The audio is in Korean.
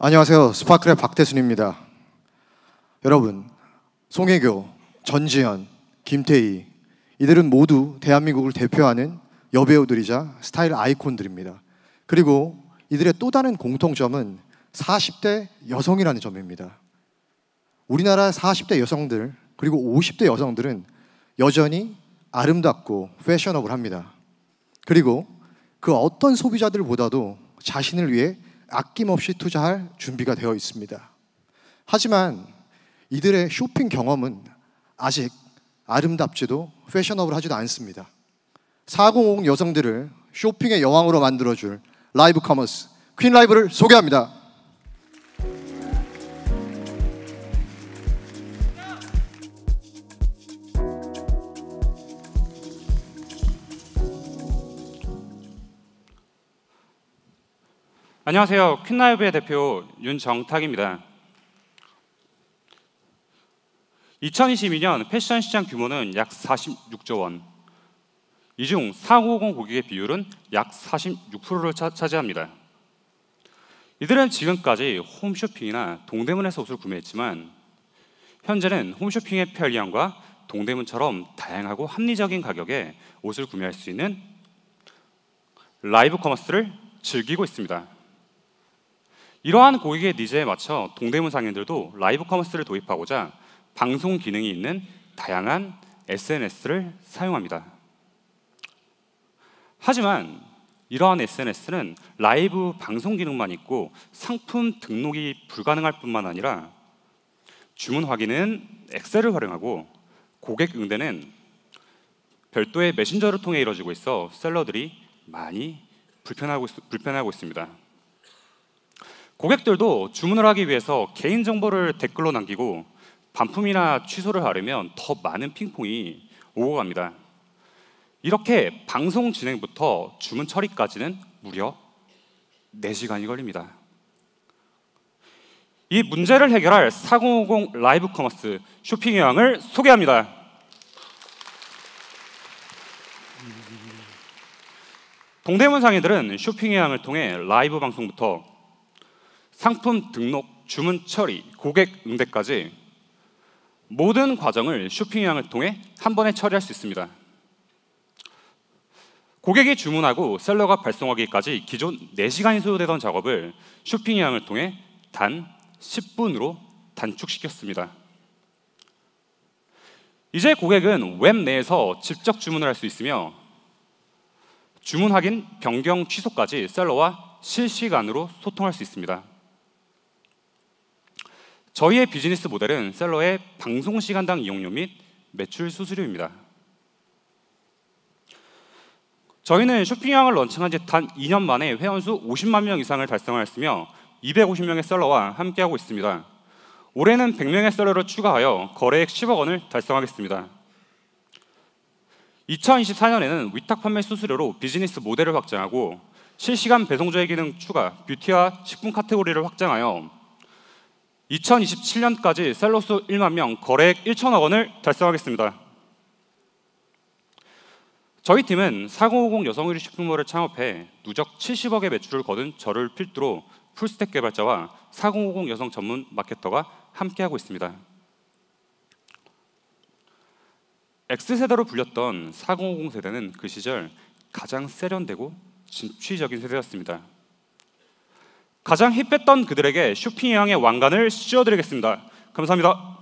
안녕하세요. 스파클의 박태순입니다. 여러분, 송혜교, 전지현, 김태희, 이들은 모두 대한민국을 대표하는 여배우들이자 스타일 아이콘들입니다. 그리고 이들의 또 다른 공통점은 40대 여성이라는 점입니다. 우리나라 40대 여성들, 그리고 50대 여성들은 여전히 아름답고 패셔너블합니다. 그리고 그 어떤 소비자들보다도 자신을 위해 아낌없이 투자할 준비가 되어 있습니다. 하지만 이들의 쇼핑 경험은 아직 아름답지도 패셔너블하지도 않습니다. 405 여성들을 쇼핑의 여왕으로 만들어줄 라이브 커머스 퀸 라이브를 소개합니다. 안녕하세요. 퀸나이브의 대표 윤정탁입니다. 2022년 패션 시장 규모는 약 46조 원. 이 중450 고객의 비율은 약 46%를 차, 차지합니다. 이들은 지금까지 홈쇼핑이나 동대문에서 옷을 구매했지만 현재는 홈쇼핑의 편리함과 동대문처럼 다양하고 합리적인 가격에 옷을 구매할 수 있는 라이브 커머스를 즐기고 있습니다. 이러한 고객의 니즈에 맞춰 동대문 상인들도 라이브 커머스를 도입하고자 방송 기능이 있는 다양한 SNS를 사용합니다. 하지만 이러한 SNS는 라이브 방송 기능만 있고 상품 등록이 불가능할 뿐만 아니라 주문 확인은 엑셀을 활용하고 고객 응대는 별도의 메신저를 통해 이루어지고 있어 셀러들이 많이 불편하고, 불편하고 있습니다. 고객들도 주문을 하기 위해서 개인정보를 댓글로 남기고 반품이나 취소를 하려면 더 많은 핑퐁이 오고 갑니다. 이렇게 방송 진행부터 주문 처리까지는 무려 4시간이 걸립니다. 이 문제를 해결할 4050 라이브 커머스 쇼핑 여왕을 소개합니다. 동대문 상인들은 쇼핑 여왕을 통해 라이브 방송부터 상품 등록, 주문 처리, 고객 응대까지 모든 과정을 쇼핑향을 통해 한 번에 처리할 수 있습니다. 고객이 주문하고 셀러가 발송하기까지 기존 4시간이 소요되던 작업을 쇼핑향을 통해 단 10분으로 단축시켰습니다. 이제 고객은 웹 내에서 직접 주문을 할 수 있으며 주문 확인, 변경, 취소까지 셀러와 실시간으로 소통할 수 있습니다. 저희의 비즈니스 모델은 셀러의 방송 시간당 이용료 및 매출 수수료입니다. 저희는 쇼핑왕을 런칭한 지 단 2년 만에 회원수 50만 명 이상을 달성하였으며 250명의 셀러와 함께하고 있습니다. 올해는 100명의 셀러를 추가하여 거래액 10억 원을 달성하겠습니다. 2024년에는 위탁 판매 수수료로 비즈니스 모델을 확장하고 실시간 배송자의 기능 추가, 뷰티와 식품 카테고리를 확장하여 2027년까지 셀러스 1만 명, 거래액 1천억 원을 달성하겠습니다. 저희 팀은 4 5 0 여성의류 식품몰을 창업해 누적 70억의 매출을 거둔 저를 필두로 풀스택 개발자와 4 5 0 여성 전문 마케터가 함께하고 있습니다. X세대로 불렸던 4 5 0 세대는 그 시절 가장 세련되고 진취적인 세대였습니다. 가장 힙했던 그들에게 쇼핑 여왕의 왕관을 씌워드리겠습니다. 감사합니다.